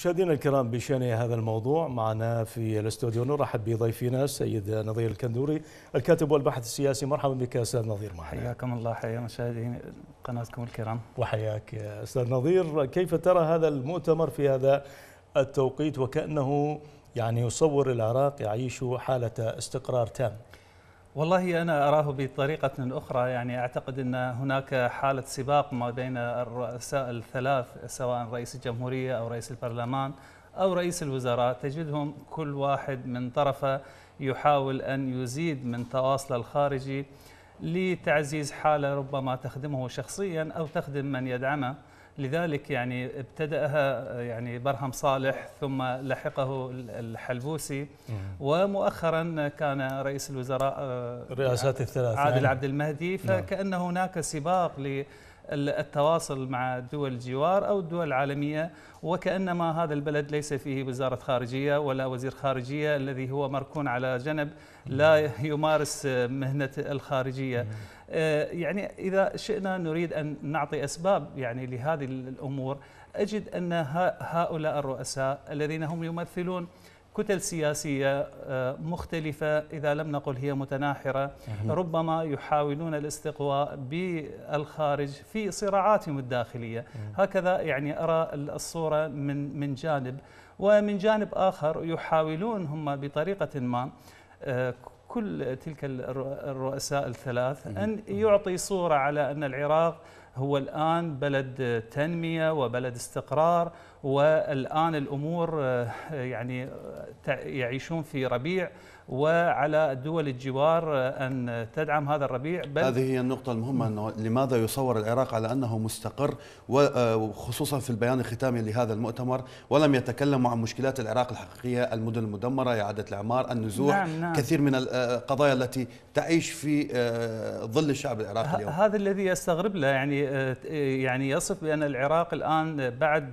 مشاهدينا الكرام بشان هذا الموضوع معنا في الاستوديو نرحب بضيفنا السيد نظير الكندوري الكاتب والباحث السياسي مرحبا بك استاذ نظير معنا حياكم الله حيا مشاهدي قناتكم الكرام وحياك استاذ نظير كيف ترى هذا المؤتمر في هذا التوقيت وكانه يعني يصور العراق يعيش حاله استقرار تام والله أنا أراه بطريقة أخرى يعني أعتقد أن هناك حالة سباق ما بين الرؤساء الثلاث سواء رئيس الجمهورية أو رئيس البرلمان أو رئيس الوزراء تجدهم كل واحد من طرفه يحاول أن يزيد من تواصله الخارجي لتعزيز حالة ربما تخدمه شخصيا أو تخدم من يدعمه لذلك يعني ابتدأها يعني برهم صالح ثم لحقه الحلبوسي ومؤخرا كان رئيس الوزراء الرئاسات يعني الثلاث عادل يعني. عبد المهدي نعم. فكأن هناك سباق ل التواصل مع دول الجوار أو الدول العالمية وكأنما هذا البلد ليس فيه وزارة خارجية ولا وزير خارجية الذي هو مركون على جنب لا يمارس مهنة الخارجية آه، يعني إذا شئنا نريد أن نعطي أسباب يعني لهذه الأمور أجد أن هؤلاء الرؤساء الذين هم يمثلون كتل سياسية آه، مختلفة إذا لم نقل هي متناحرة ربما يحاولون الاستقواء بالخارج في صراعاتهم الداخلية هكذا يعني أرى الصورة من من جانب ومن جانب آخر يحاولون هم بطريقة ما آه، كل تلك الرؤساء الثلاث أن يعطي صورة على أن العراق هو الآن بلد تنمية وبلد استقرار والآن الأمور آه، يعني آه، يعيشون في ربيع وعلى دول الجوار أن تدعم هذا الربيع بل هذه هي النقطة المهمة أنه لماذا يصور العراق على أنه مستقر وخصوصا آه، في البيان الختامي لهذا المؤتمر ولم يتكلم عن مشكلات العراق الحقيقية المدن المدمرة إعادة الإعمار النزوح نعم نعم كثير من آه، القضايا التي تعيش في آه، ظل الشعب العراقي اليوم هذا الذي يستغرب له يعني يعني يصف بأن العراق الآن بعد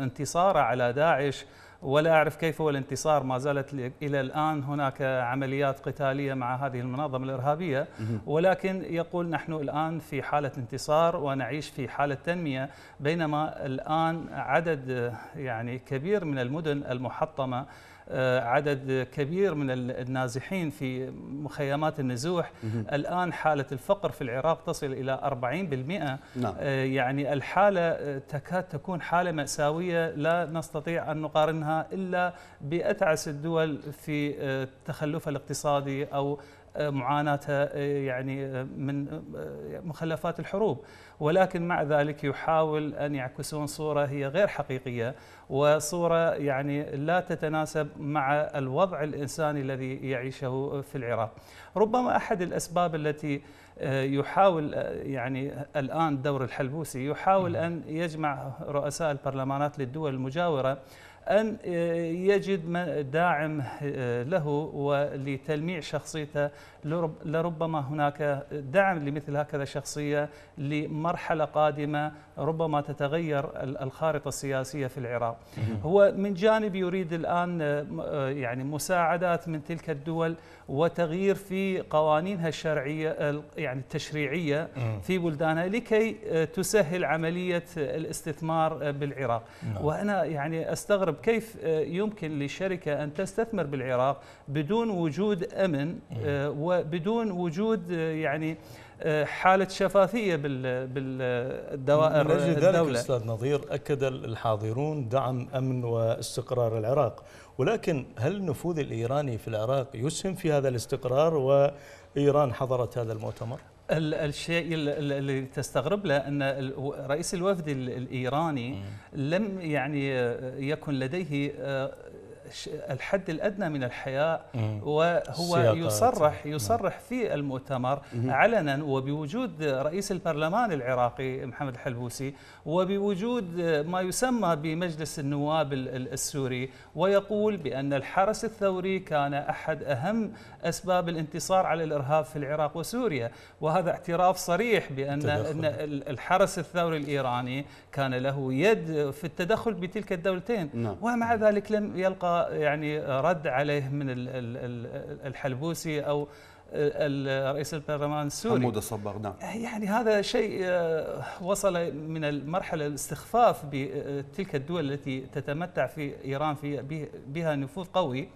انتصاره على داعش ولا أعرف كيف هو الانتصار ما زالت إلى الآن هناك عمليات قتالية مع هذه المنظمة الإرهابية ولكن يقول نحن الآن في حالة انتصار ونعيش في حالة تنمية بينما الآن عدد يعني كبير من المدن المحطمة آه، عدد كبير من النازحين في مخيمات النزوح الآن حالة الفقر في العراق تصل إلى 40% نعم. آه، يعني الحالة آه، تكاد تكون حالة مأساوية لا نستطيع أن نقارنها إلا بأتعس الدول في تخلفها الاقتصادي أو معاناتها آه، يعني آه، من آه، مخلفات الحروب ولكن مع ذلك يحاول ان يعكسون صوره هي غير حقيقيه وصوره يعني لا تتناسب مع الوضع الانساني الذي يعيشه في العراق. ربما احد الاسباب التي يحاول يعني الان دور الحلبوسي يحاول نعم. ان يجمع رؤساء البرلمانات للدول المجاوره أن آه، يجد داعم آه، له ولتلميع شخصيته لربما هناك دعم لمثل هكذا شخصية لمرحلة قادمة ربما تتغير الخارطة السياسية في العراق هو من جانب يريد الآن آه، آه، يعني مساعدات من تلك الدول وتغيير في قوانينها الشرعية يعني التشريعية في بلدانها لكي آه، تسهل عملية الاستثمار بالعراق نعم. وأنا يعني أستغرب كيف يمكن للشركة أن تستثمر بالعراق بدون وجود أمن وبدون وجود يعني حاله شفافيه بالدوائر من اجل ذلك الدولة. استاذ نظير اكد الحاضرون دعم امن واستقرار العراق ولكن هل النفوذ الايراني في العراق يسهم في هذا الاستقرار وايران حضرت هذا المؤتمر الشيء اللي تستغرب له ان رئيس الوفد الايراني لم يعني يكن لديه آه، الحد الادنى من الحياء وهو يصرح يصرح في المؤتمر علنا وبوجود رئيس البرلمان العراقي محمد الحلبوسي وبوجود ما يسمى بمجلس النواب السوري ويقول بان الحرس الثوري كان احد اهم اسباب الانتصار على الارهاب في العراق وسوريا وهذا اعتراف صريح بان ان الحرس الثوري الايراني كان له يد في التدخل بتلك الدولتين نعم. ومع ذلك لم يلقى يعني رد عليه من الحلبوسي او رئيس البرلمان السوري حمود الصباغ نعم يعني هذا شيء آه، وصل من المرحلة الاستخفاف بتلك الدول التي تتمتع في إيران في بها نفوذ قوي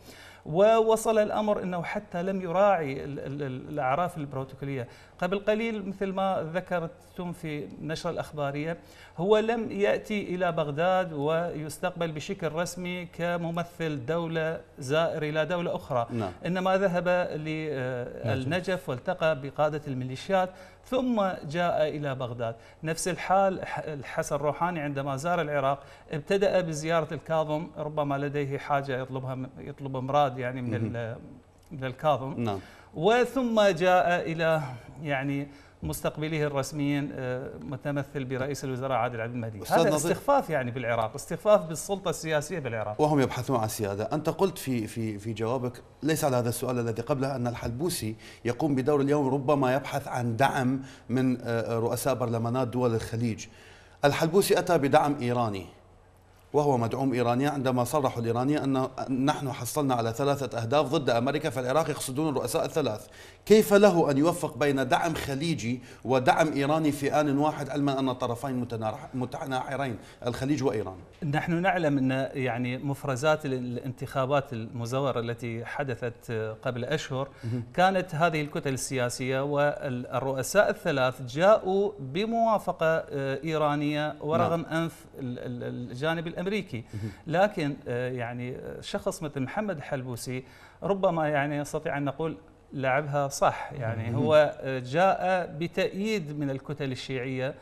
ووصل الأمر أنه حتى لم يراعي الأعراف البروتوكولية قبل قليل مثل ما ذكرتم في النشرة الأخبارية هو لم يأتي إلى بغداد ويستقبل بشكل رسمي كممثل دولة زائر إلى دولة أخرى نعم. إنما ذهب للنجف والتقى بقادة الميليشيات ثم جاء إلى بغداد نفس الحال الحسن روحاني عندما زار العراق ابتدأ بزيارة الكاظم ربما لديه حاجة يطلبها يطلب مراد يعني من من الكاظم نعم وثم جاء إلى يعني مستقبليه الرسميين آه، متمثل برئيس الوزراء عادل عبد المهدي هذا استخفاف يعني بالعراق استخفاف بالسلطة السياسية بالعراق وهم يبحثون عن سيادة أنت قلت في, في, في جوابك ليس على هذا السؤال الذي قبله أن الحلبوسي يقوم بدور اليوم ربما يبحث عن دعم من آه، رؤساء برلمانات دول الخليج الحلبوسي أتى بدعم إيراني وهو مدعوم إيراني عندما صرح الإيرانية أن نحن حصلنا على ثلاثة أهداف ضد أمريكا فالعراق يقصدون الرؤساء الثلاث كيف له أن يوفق بين دعم خليجي ودعم إيراني في آن واحد علما أن الطرفين متناحرين الخليج وإيران نحن نعلم أن يعني مفرزات الانتخابات المزورة التي حدثت قبل أشهر كانت هذه الكتل السياسية والرؤساء الثلاث جاءوا بموافقة آه، إيرانية ورغم نعم. أنف الجانب الامريكي لكن آه، يعني آه، شخص مثل محمد الحلبوسي ربما يعني يستطيع ان نقول لعبها صح يعني هو آه، جاء بتأييد من الكتل الشيعية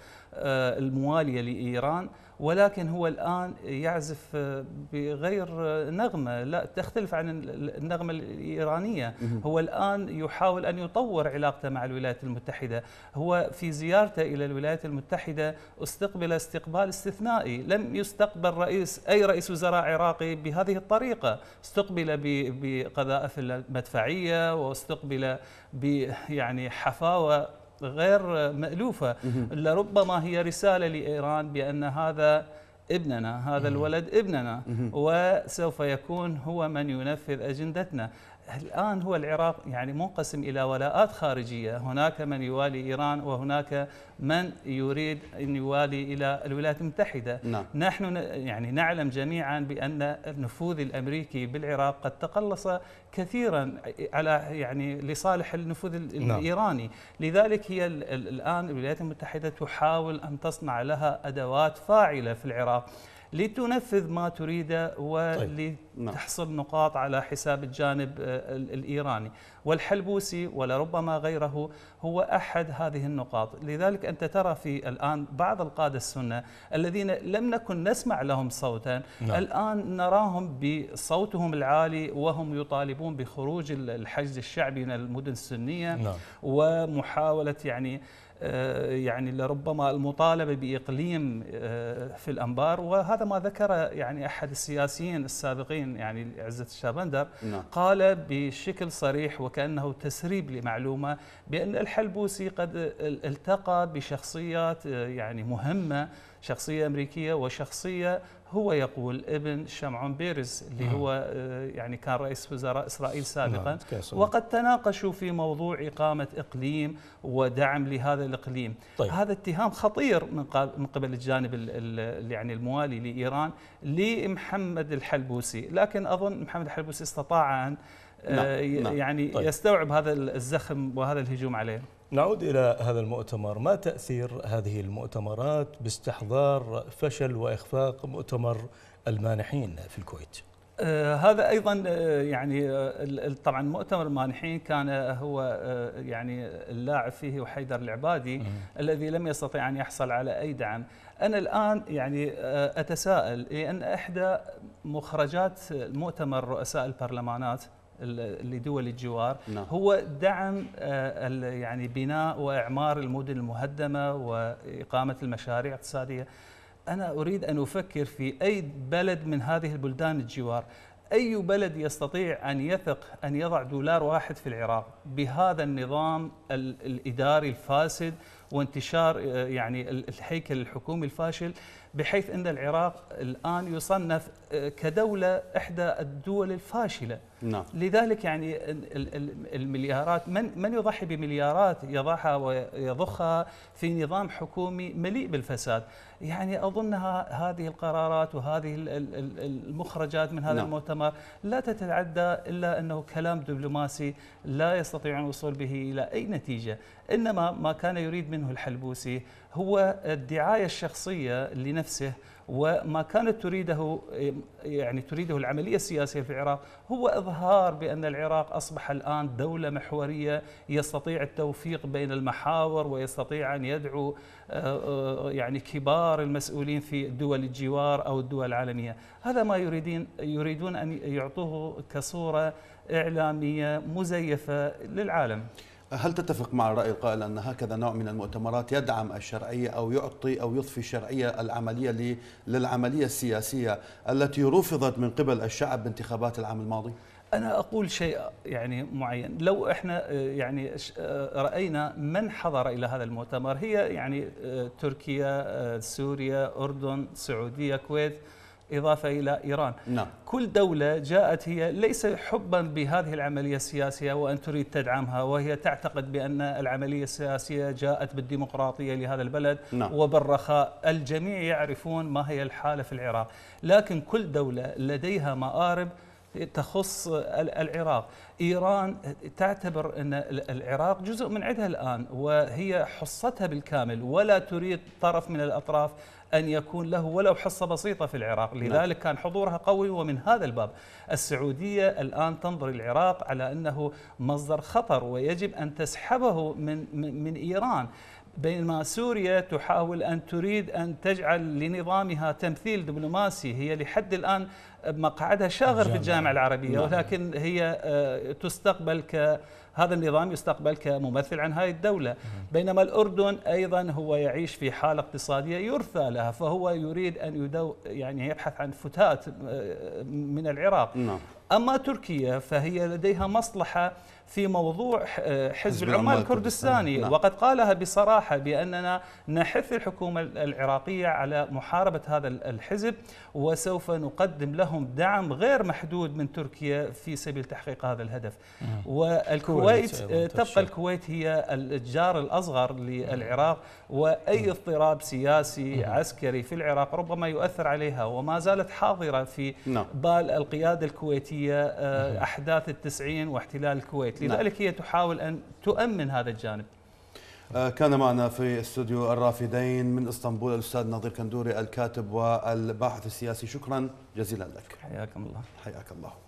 الموالية لإيران ولكن هو الآن يعزف آه، بغير آه، نغمة لا تختلف عن النغمة الإيرانية هو الآن يحاول أن يطور علاقته مع الولايات المتحدة هو في زيارته إلى الولايات المتحدة استقبل استقبال استثنائي لم يستقبل رئيس أي رئيس وزراء عراقي بهذه الطريقة استقبل بقذائف المدفعية واستقبل يعني حفاوة غير مألوفة لربما هي رسالة لإيران بأن هذا ابننا هذا الولد ابننا وسوف يكون هو من ينفذ أجندتنا الآن هو العراق يعني منقسم إلى ولاءات خارجية هناك من يوالي إيران وهناك من يريد أن يوالي إلى الولايات المتحدة نعم. نحن يعني نعلم جميعا بأن النفوذ الأمريكي بالعراق قد تقلص كثيرا على يعني لصالح النفوذ نعم. الإيراني نعم. لذلك هي الآن الولايات المتحدة تحاول أن تصنع لها أدوات فاعلة في العراق لتنفذ ما تريده طيب. ولتحصل طيب. نقاط على حساب الجانب آه، الإيراني والحلبوسي ولربما غيره هو أحد هذه النقاط لذلك أنت ترى في الآن بعض القادة السنة الذين لم نكن نسمع لهم صوتا نعم. الآن نراهم بصوتهم العالي وهم يطالبون بخروج الحجز الشعبي من المدن السنية نعم. ومحاولة يعني آه، يعني لربما المطالبه باقليم آه، في الانبار وهذا ما ذكر يعني احد السياسيين السابقين يعني عزه الشابندر نعم. قال بشكل صريح وكانه تسريب لمعلومه بان الحلبوسي قد التقى بشخصيات آه، يعني مهمه شخصية أمريكية وشخصية هو يقول ابن شمعون بيرز اللي نعم. آه. هو يعني كان رئيس وزراء إسرائيل نعم، سابقا نعم. وقد تناقشوا في موضوع إقامة إقليم ودعم لهذا الإقليم طيب. هذا اتهام خطير من قبل الجانب يعني الموالي لإيران لمحمد الحلبوسي لكن أظن محمد الحلبوسي استطاع أن آه، نعم،, نعم. يعني طيب. يستوعب هذا الزخم وهذا الهجوم عليه نعود إلى هذا المؤتمر ما تأثير هذه المؤتمرات باستحضار فشل وإخفاق مؤتمر المانحين في الكويت آه هذا ايضا آه، يعني آه، طبعا مؤتمر المانحين كان هو يعني اللاعب فيه وحيدر العبادي الذي لم يستطيع ان يحصل على اي دعم. انا الان يعني اتساءل لان إيه، احدى مخرجات مؤتمر رؤساء البرلمانات لدول الجوار نعم. هو دعم آه، يعني بناء واعمار المدن المهدمه واقامه المشاريع الاقتصاديه انا اريد ان افكر في اي بلد من هذه البلدان الجوار اي بلد يستطيع ان يثق ان يضع دولار واحد في العراق بهذا النظام الاداري الفاسد وانتشار آه، يعني الهيكل الحكومي الفاشل بحيث أن العراق الآن يصنف آه، كدولة إحدى الدول الفاشلة نعم. لذلك يعني المليارات من, من يضحي بمليارات يضعها ويضخها في نظام حكومي مليء بالفساد يعني أظنها هذه القرارات وهذه المخرجات من هذا نعم. المؤتمر لا تتعدى إلا أنه كلام دبلوماسي لا يستطيعون الوصول به إلى أي نتيجة إنما ما كان يريد منه الحلبوسي هو الدعاية الشخصية لنفسه وما كانت تريده يعني تريده العملية السياسية في العراق هو إظهار بأن العراق أصبح الآن دولة محورية يستطيع التوفيق بين المحاور ويستطيع أن يدعو يعني كبار المسؤولين في دول الجوار أو الدول العالمية هذا ما يريدين يريدون أن يعطوه كصورة إعلامية مزيفة للعالم هل تتفق مع الرأي القائل أن هكذا نوع من المؤتمرات يدعم الشرعية أو يعطي أو يضفي الشرعية العملية للعملية السياسية التي رفضت من قبل الشعب بانتخابات العام الماضي؟ أنا أقول شيء يعني معين لو إحنا آه، يعني آه، رأينا من حضر إلى هذا المؤتمر هي يعني آه، تركيا سوريا أردن سعودية كويت إضافة إلى إيران نعم. كل دولة جاءت هي ليس حبا بهذه العملية السياسية وأن تريد تدعمها وهي تعتقد بأن العملية السياسية جاءت بالديمقراطية لهذا البلد نعم. وبالرخاء الجميع يعرفون ما هي الحالة في العراق لكن كل دولة لديها مآرب تخص العراق إيران تعتبر أن العراق جزء من عدها الآن وهي حصتها بالكامل ولا تريد طرف من الأطراف أن يكون له ولو حصة بسيطة في العراق نعم. لذلك كان حضورها قوي ومن هذا الباب السعودية الآن تنظر العراق على أنه مصدر خطر ويجب أن تسحبه من, من إيران بينما سوريا تحاول أن تريد أن تجعل لنظامها تمثيل دبلوماسي هي لحد الآن مقعدها شاغر في الجامعة العربية نعم. ولكن هي آه، تستقبل ك هذا النظام يستقبل كممثل عن هذه الدولة نعم. بينما الأردن أيضا هو يعيش في حالة اقتصادية يرثى لها فهو يريد أن يدو يعني يبحث عن فتات آه، من العراق نعم. أما تركيا فهي لديها مصلحة في موضوع آه، حزب العمال الكردستاني نعم. وقد قالها بصراحة بأننا نحث الحكومة العراقية على محاربة هذا الحزب وسوف نقدم له لهم دعم غير محدود من تركيا في سبيل تحقيق هذا الهدف والكويت تبقى الكويت هي الجار الأصغر للعراق وأي اضطراب سياسي عسكري في العراق ربما يؤثر عليها وما زالت حاضرة في نعم. بال القيادة الكويتية آه، أحداث التسعين واحتلال الكويت نعم. لذلك هي تحاول أن تؤمن هذا الجانب آه، كان معنا في استوديو الرافدين من اسطنبول الاستاذ نظير كندوري الكاتب والباحث السياسي شكرا جزيلا لك حياكم الله حياك الله